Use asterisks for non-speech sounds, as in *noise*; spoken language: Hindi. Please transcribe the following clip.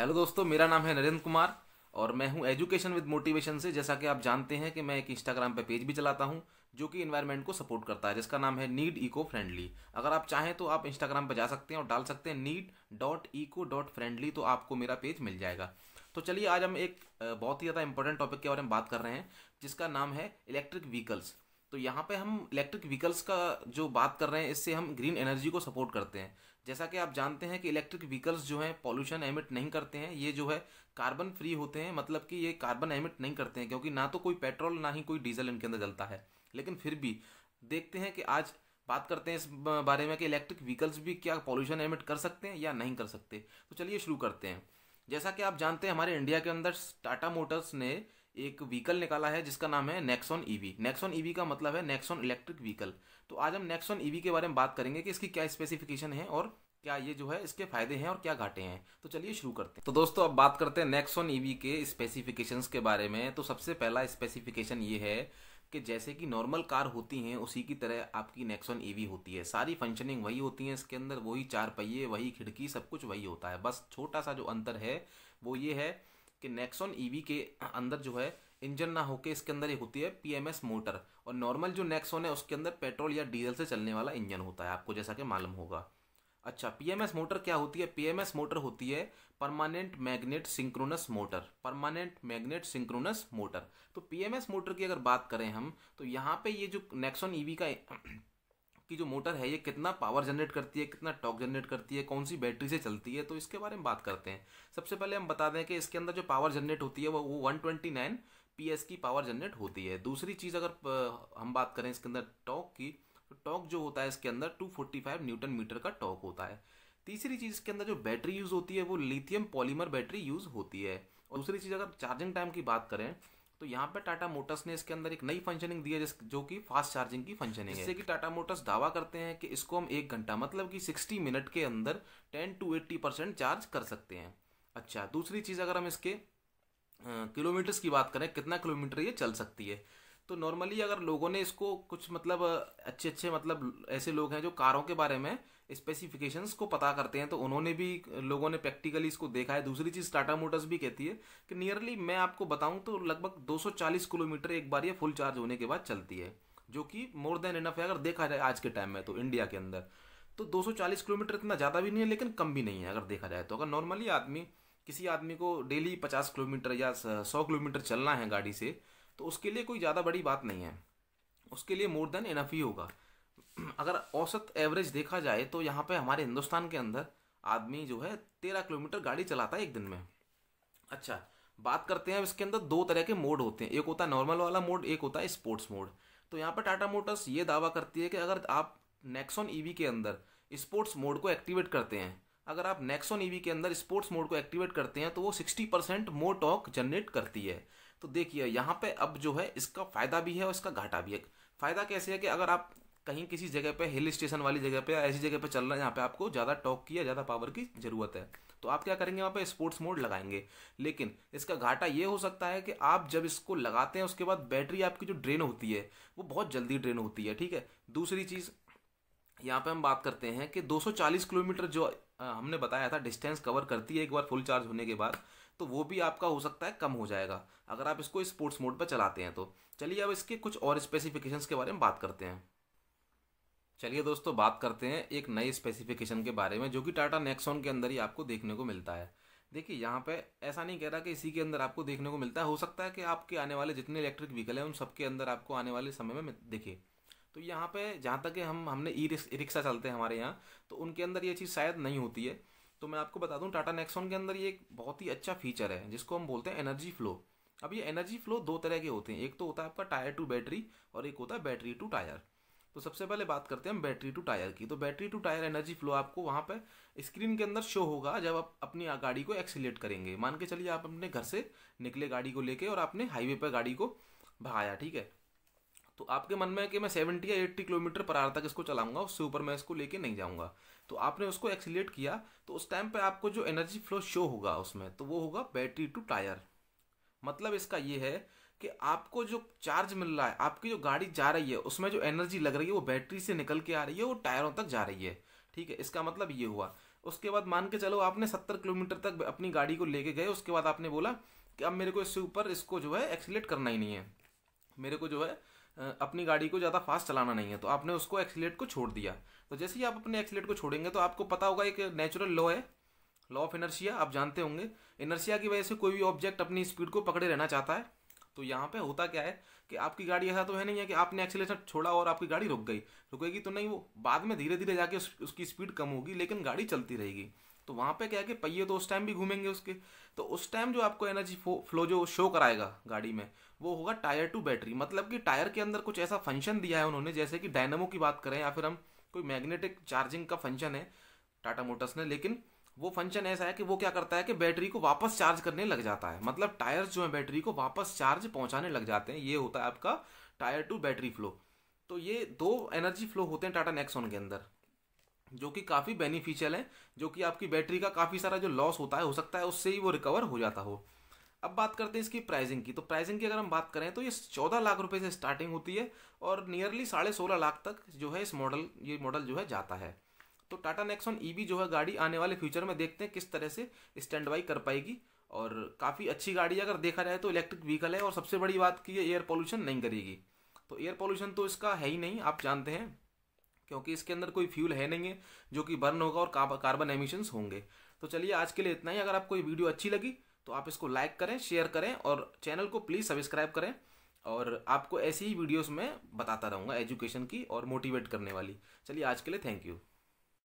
हेलो दोस्तों मेरा नाम है नरेंद्र कुमार और मैं हूं एजुकेशन विद मोटिवेशन से जैसा कि आप जानते हैं कि मैं एक इंस्टाग्राम पे पेज भी चलाता हूं जो कि इन्वायरमेंट को सपोर्ट करता है जिसका नाम है नीड इको फ्रेंडली अगर आप चाहें तो आप इंस्टाग्राम पर जा सकते हैं और डाल सकते हैं need dot eco dot friendly तो आपको मेरा पेज मिल जाएगा तो चलिए आज हम एक बहुत ही ज़्यादा इंपॉर्टेंट टॉपिक के बारे में बात कर रहे हैं जिसका नाम है इलेक्ट्रिक व्हीकल्स तो यहाँ पे हम इलेक्ट्रिक व्हीकल्स का जो बात कर रहे हैं इससे हम ग्रीन एनर्जी को सपोर्ट करते हैं जैसा कि आप जानते हैं कि इलेक्ट्रिक व्हीकल्स जो हैं पॉल्यूशन एमिट नहीं करते हैं ये जो है कार्बन फ्री होते हैं मतलब कि ये कार्बन एमिट नहीं करते हैं क्योंकि ना तो कोई पेट्रोल ना ही कोई डीजल इनके अंदर जलता है लेकिन फिर भी देखते हैं कि आज बात करते हैं इस बारे में कि इलेक्ट्रिक व्हीकल्स भी क्या पॉल्यूशन एमिट कर सकते हैं या नहीं कर सकते तो चलिए शुरू करते हैं जैसा कि आप जानते हैं हमारे इंडिया के अंदर टाटा मोटर्स ने एक व्हीकल निकाला है जिसका नाम है नेक्सॉन ईवी नेक्सॉन ईवी का मतलब है नेक्सॉन इलेक्ट्रिक व्हीकल तो आज हम नेक्सॉन ईवी e के बारे में बात करेंगे कि इसकी क्या स्पेसिफिकेशन है और क्या ये जो है इसके फायदे हैं और क्या घाटे हैं तो चलिए शुरू करते हैं तो दोस्तों अब बात करते हैं नेक्सॉन ईवी e के स्पेसिफिकेशंस के बारे में तो सबसे पहला स्पेसिफिकेशन ये है कि जैसे कि नॉर्मल कार होती हैं उसी की तरह आपकी नेक्सॉन ईवी e होती है सारी फंक्शनिंग वही होती है इसके अंदर वही चार पहिए वही खिड़की सब कुछ वही होता है बस छोटा सा जो अंतर है वो ये है कि नेक्सॉन ईवी e के अंदर जो है इंजन ना होके इसके अंदर एक होती है पीएमएस मोटर और नॉर्मल जो नेक्सॉन है उसके अंदर पेट्रोल या डीजल से चलने वाला इंजन होता है आपको जैसा कि मालूम होगा अच्छा पीएमएस मोटर क्या होती है पीएमएस मोटर होती है permanent magnet synchronous motor permanent magnet synchronous motor तो पीएमएस मोटर की अगर बात करें हम तो यहाँ पे ये जो नेक्सॉन ईवी e का की जो मोटर है ये कितना पावर जनरेट करती है कितना टॉक जनरेट करती है कौन सी बैटरी से चलती है तो इसके बारे में बात करते हैं सबसे पहले हम बता दें कि इसके अंदर जो पावर जनरेट होती है वो one twenty nine P S की पावर जनरेट होती है दूसरी चीज़ अगर हम बात करें इसके अंदर टॉक की तो टॉक जो होता है इसके अंदर two forty five newton metre का टॉक होता है तीसरी चीज़ इसके अंदर जो बैटरी यूज़ होती है वो लिथियम पॉलीमर बैटरी यूज़ होती है और दूसरी चीज़ अगर चार्जिंग टाइम की बात करें तो यहाँ पे टाटा मोटर्स ने इसके अंदर एक नई फंक्शनिंग दी है जिस जो कि फास्ट चार्जिंग की फंक्शनिंग है जिससे कि टाटा मोटर्स दावा करते हैं कि इसको हम एक घंटा मतलब कि सिक्सटी मिनट के अंदर ten to eighty percent charge कर सकते हैं अच्छा दूसरी चीज़ अगर हम इसके किलोमीटर्स की बात करें कितना किलोमीटर ये चल सकती है तो नॉर्मली अगर लोगों ने इसको कुछ मतलब अच्छे अच्छे मतलब ऐसे लोग हैं जो कारों के बारे में स्पेसिफिकेशंस को पता करते हैं तो उन्होंने भी लोगों ने प्रैक्टिकली इसको देखा है दूसरी चीज़ टाटा मोटर्स भी कहती है कि नियरली मैं आपको बताऊं तो लगभग 240 किलोमीटर एक बार ये फुल चार्ज होने के बाद चलती है जो कि मोर देन इनफ है अगर देखा जाए आज के टाइम में तो इंडिया के अंदर तो 240 किलोमीटर इतना ज़्यादा भी नहीं है लेकिन कम भी नहीं है अगर देखा जाए तो अगर नॉर्मली आदमी किसी आदमी को डेली 50 किलोमीटर या 100 किलोमीटर चलना है गाड़ी से तो उसके लिए कोई ज़्यादा बड़ी बात नहीं है उसके लिए मोर देन इनफ ही होगा *clears throat* अगर औसत एवरेज देखा जाए तो यहाँ पे हमारे हिंदुस्तान के अंदर आदमी जो है तेरह किलोमीटर गाड़ी चलाता है एक दिन में अच्छा बात करते हैं इसके अंदर दो तरह के मोड होते हैं एक होता है नॉर्मल वाला मोड एक होता है स्पोर्ट्स मोड तो यहाँ पर टाटा मोटर्स ये दावा करती है कि अगर आप नेक्सॉन ईवी e के अंदर स्पोर्ट्स मोड को एक्टिवेट करते हैं अगर आप नेक्सॉन ईवी e के अंदर स्पोर्ट्स मोड को एक्टिवेट करते हैं तो वो sixty percent more torque generate करती है तो देखिए यहाँ पे अब जो है इसका फ़ायदा भी है और इसका घाटा भी है फ़ायदा कैसे है कि अगर आप कहीं किसी जगह पे हिल स्टेशन वाली जगह पे ऐसी जगह पे चल रहे हैं जहाँ पे आपको ज़्यादा टॉक की या ज़्यादा पावर की ज़रूरत है तो आप क्या करेंगे वहाँ पे स्पोर्ट्स मोड लगाएंगे लेकिन इसका घाटा ये हो सकता है कि आप जब इसको लगाते हैं उसके बाद बैटरी आपकी जो ड्रेन होती है वो बहुत जल्दी ड्रेन होती है ठीक है दूसरी चीज़ यहाँ पे हम बात करते हैं कि 240 किलोमीटर जो हमने बताया था डिस्टेंस कवर करती है एक बार फुल चार्ज होने के बाद तो वो भी आपका हो सकता है कम हो जाएगा अगर आप इसको स्पोर्ट्स इस मोड पर चलाते हैं तो चलिए अब इसके कुछ और स्पेसिफिकेशंस के बारे में बात करते हैं चलिए दोस्तों बात करते हैं एक नए स्पेसिफिकेशन के बारे में जो कि टाटा नेक्सॉन के अंदर ही आपको देखने को मिलता है देखिए यहाँ पे ऐसा नहीं कह रहा कि इसी के अंदर आपको देखने को मिलता है हो सकता है कि आपके आने वाले जितने इलेक्ट्रिक व्हीकल हैं उन सबके अंदर आपको आने वाले समय में दिखे तो यहाँ पे जहाँ तक हम हमने ई रिक्शा चलते हैं हमारे यहाँ तो उनके अंदर ये चीज़ शायद नहीं होती है तो मैं आपको बता दूँ टाटा नेक्सॉन के अंदर ये एक बहुत ही अच्छा फीचर है जिसको हम बोलते हैं एनर्जी फ्लो अब ये एनर्जी फ्लो दो तरह के होते हैं एक तो होता है आपका टायर टू बैटरी और एक होता है बैटरी टू टायर तो सबसे पहले बात करते हैं हम बैटरी टू टायर की तो battery to tyre energy flow आपको वहाँ पर स्क्रीन के अंदर शो होगा जब आप अपनी गाड़ी को एक्सीट करेंगे मान के चलिए आप अपने घर से निकले गाड़ी को लेके और आपने हाईवे पर गाड़ी को भगाया ठीक है तो आपके मन में है कि मैं सेवेंटी या एट्टी किलोमीटर पर आर तक इसको चलाऊंगा उससे ऊपर मैं इसको लेके नहीं जाऊंगा तो आपने उसको एक्सीट किया तो उस टाइम पे आपको जो एनर्जी फ्लो शो होगा उसमें तो वो होगा बैटरी टू टायर मतलब इसका ये है कि आपको जो चार्ज मिल रहा है आपकी जो गाड़ी जा रही है उसमें जो एनर्जी लग रही है वो बैटरी से निकल के आ रही है वो टायरों तक जा रही है ठीक है इसका मतलब ये हुआ उसके बाद मान के चलो आपने सत्तर किलोमीटर तक अपनी गाड़ी को लेके गए उसके बाद आपने बोला कि अब मेरे को इससे ऊपर इसको जो है एक्सीट करना ही नहीं है मेरे को जो है अपनी गाड़ी को ज़्यादा फास्ट चलाना नहीं है तो आपने उसको एक्सीट को छोड़ दिया तो जैसे ही आप अपने एक्सीट को छोड़ेंगे तो आपको पता होगा एक नेचुरल लॉ है लॉ ऑफ इनर्शिया आप जानते होंगे इनर्शिया की वजह से कोई भी ऑब्जेक्ट अपनी स्पीड को पकड़े रहना चाहता है तो यहाँ पे होता क्या है कि आपकी गाड़ी ऐसा तो है नहीं है कि आपने एक्सीटर छोड़ा और आपकी गाड़ी रुक गई रुकेगी तो नहीं वो बाद में धीरे धीरे जाके उस, उसकी स्पीड कम होगी लेकिन गाड़ी चलती रहेगी तो वहाँ पे क्या है कि पहिए तो उस टाइम भी घूमेंगे उसके तो उस टाइम जो आपको एनर्जी फ्लो जो शो कराएगा गाड़ी में वो होगा टायर टू बैटरी मतलब कि टायर के अंदर कुछ ऐसा फंक्शन दिया है उन्होंने जैसे कि डायनमो की बात करें या फिर हम कोई मैग्नेटिक चार्जिंग का फंक्शन है टाटा मोटर्स ने लेकिन वो फंक्शन ऐसा है कि वो क्या करता है कि बैटरी को वापस चार्ज करने लग जाता है मतलब टायर्स जो है बैटरी को वापस चार्ज पहुंचाने लग जाते हैं ये होता है आपका टायर टू बैटरी फ्लो तो ये दो एनर्जी फ्लो होते हैं टाटा नेक्सोन के अंदर जो कि काफ़ी बेनिफिशियल है जो कि आपकी बैटरी का काफ़ी सारा जो लॉस होता है हो सकता है उससे ही वो रिकवर हो जाता हो अब बात करते हैं इसकी प्राइसिंग की तो प्राइसिंग की अगर हम बात करें तो ये चौदह लाख रुपए से स्टार्टिंग होती है और नियरली साढ़े सोलह लाख तक जो है इस मॉडल ये मॉडल जो है जाता है तो टाटा नेक्सॉन ई e जो है गाड़ी आने वाले फ्यूचर में देखते हैं किस तरह से स्टैंड बाई कर पाएगी और काफ़ी अच्छी गाड़ी अगर देखा जाए तो इलेक्ट्रिक व्हीकल है और सबसे बड़ी बात की ये एयर पॉल्यूशन नहीं करेगी तो एयर पॉल्यूशन तो इसका है ही नहीं आप जानते हैं क्योंकि इसके अंदर कोई फ्यूल है नहीं है जो कि बर्न होगा और कार्बन एमिशंस होंगे तो चलिए आज के लिए इतना ही अगर आपको ये वीडियो अच्छी लगी तो आप इसको लाइक करें शेयर करें और चैनल को प्लीज़ सब्सक्राइब करें और आपको ऐसी ही वीडियोस में बताता रहूँगा एजुकेशन की और मोटिवेट करने वाली चलिए आज के लिए थैंक यू